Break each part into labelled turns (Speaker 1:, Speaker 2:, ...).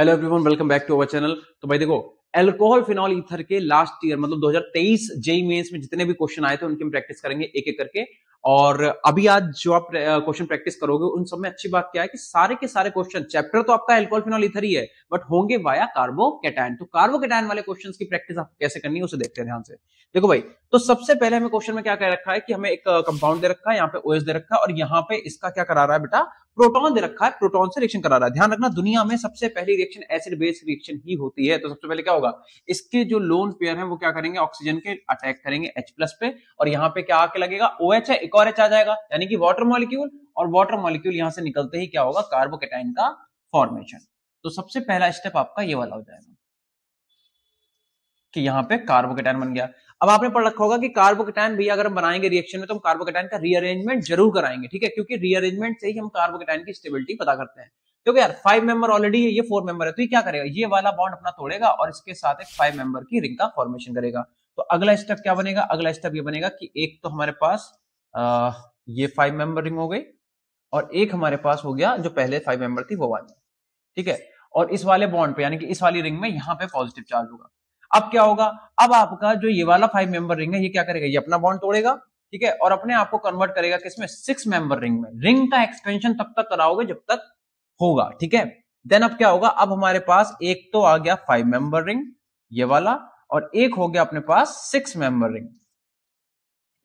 Speaker 1: hello everyone welcome back to our channel तो भाई देखो एल्कोहल फिनॉल ईथर के लास्ट ईयर मतलब 2023 जेई में जितने भी क्वेश्चन आए थे उनके हम प्रैक्टिस करेंगे एक एक करके और अभी आज जो आप क्वेश्चन प्रैक्टिस करोगे उन सब में अच्छी बात क्या है कि सारे के सारे क्वेश्चन चैप्टर तो आपका एल्कोल फिनॉल इथर ही है बट होंगे वाया कार्बो कैटाइन तो कार्बो कैटाइन वाले क्वेश्चन की प्रैक्टिस आप कैसे करनी है उसे देखते हैं ध्यान से देखो भाई तो सबसे पहले हमें क्वेश्चन में क्या कह रखा है कि हमें एक कंपाउंड दे रखा है यहाँ पे ओएस दे रखा है और यहाँ पे इसका क्या करा रहा है बेटा प्रोटॉन दे रखा है प्रोटॉन से रिएक्शन करा रहा है ध्यान रखना दुनिया में सबसे पहली रिएक्शन एसिड बेस रिएक्शन ही होती है तो सबसे पहले क्या होगा इसके जो लोन पेयर है वो क्या करेंगे ऑक्सीजन के अटैक करेंगे एच प्लस पे और यहाँ पे क्या आके लगेगा ओ एच है एक और एच आ जाएगा यानी कि वाटर मॉलिक्यूल और वाटर मॉलिक्यूल यहां से निकलते ही क्या होगा कार्बोकेटाइन का फॉर्मेशन तो सबसे पहला स्टेप आपका ये वाला हो जाएगा कि यहां पे कार्बोकेटाइन बन गया अब आपने पढ़ रखा होगा कि कार्बोकेटाइन भी अगर हम बनाएंगे रिएक्शन में तो हम कार्बोकेटाइन का रीअरेंजमेंट जरूर कराएंगे ठीक है क्योंकि रीअरेंजमेंट से ही हम कार्बोकेटाइन की स्टेबिलिटी पता करते हैं क्योंकि यार फाइव मेंबर ऑलरेडी है ये फोर मेंबर है तो ये क्या करेगा ये वाला बॉन्ड अपना तोड़ेगा और इसके साथ एक फाइव मेंबर की रिंग का फॉर्मेशन करेगा तो अगला स्टेप क्या बनेगा अगला स्टेप ये बनेगा कि एक तो हमारे पास ये फाइव मेंबर रिंग हो गई और एक हमारे पास हो गया जो पहले फाइव मेंबर थी वो वाली ठीक है और इस वाले बॉन्ड पे यानी कि इस वाली रिंग में यहाँ पे पॉजिटिव चार्ज होगा अब क्या होगा अब आपका जो ये वाला फाइव मेंबर रिंग है ये क्या करेगा ये अपना बॉन्ड तोड़ेगा ठीक है और अपने आप को कन्वर्ट करेगा किसमें सिक्स मेंबर रिंग में रिंग का एक्सपेंशन तब तक कराओगे जब तक होगा ठीक है देन अब क्या होगा अब हमारे पास एक तो आ गया फाइव मेंबर रिंग ये वाला और एक हो गया अपने पास सिक्स मेंबर रिंग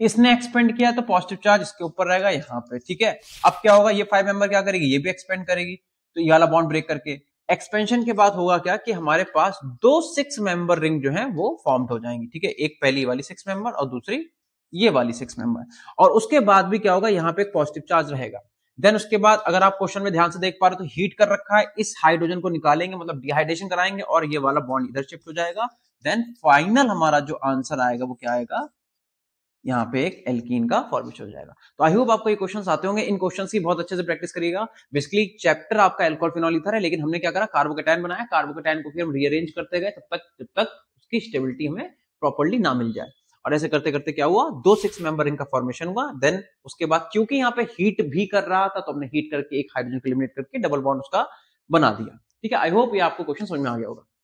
Speaker 1: इसने एक्सपेंड किया तो पॉजिटिव चार्ज इसके ऊपर रहेगा यहाँ पे ठीक है अब क्या होगा ये फाइव मेंबर क्या करेगी ये भी एक्सपेंड करेगी तो ये वाला बॉन्ड ब्रेक करके एक्सपेंशन के बाद होगा क्या कि हमारे पास दो सिक्स मेंबर रिंग जो है वो फॉर्म्ड हो जाएंगी ठीक है एक पहली वाली सिक्स मेंबर और दूसरी ये वाली सिक्स मेंबर और उसके बाद भी क्या होगा यहाँ पे एक पॉजिटिव चार्ज रहेगा देन उसके बाद अगर आप क्वेश्चन में ध्यान से देख पा रहे हो तो हीट कर रखा है इस हाइड्रोजन को निकालेंगे मतलब डिहाइड्रेशन कराएंगे और ये वाला बॉन्ड इधर शिफ्ट हो जाएगा देन फाइनल हमारा जो आंसर आएगा वो क्या आएगा यहाँ पे एक एल्कीन का फॉर्मेशन हो जाएगा तो आई होप आपको ये क्वेश्चन आते होंगे इन क्वेश्चन की बहुत अच्छे से प्रैक्टिस करिएगा बेसिकली चैप्टर आपका एल्कोल फिनॉल इथर है लेकिन हमने क्या करा कार्बोकेटाइन बनाया कार्बोकेटाइन को फिर हम रीअरेंज करते गए तब तक जब तक उसकी स्टेबिलिटी हमें प्रॉपरली ना मिल जाए और ऐसे करते करते क्या हुआ दो सिक्स मेंबर इनका फॉर्मेशन हुआ देन उसके बाद क्योंकि यहाँ पे हीट भी कर रहा था तो हमने हीट करके एक हाइड्रोजन को इलिमिनेट करके डबल बॉन्ड उसका बना दिया ठीक है आई होप ये आपको क्वेश्चन समझ में आ गया होगा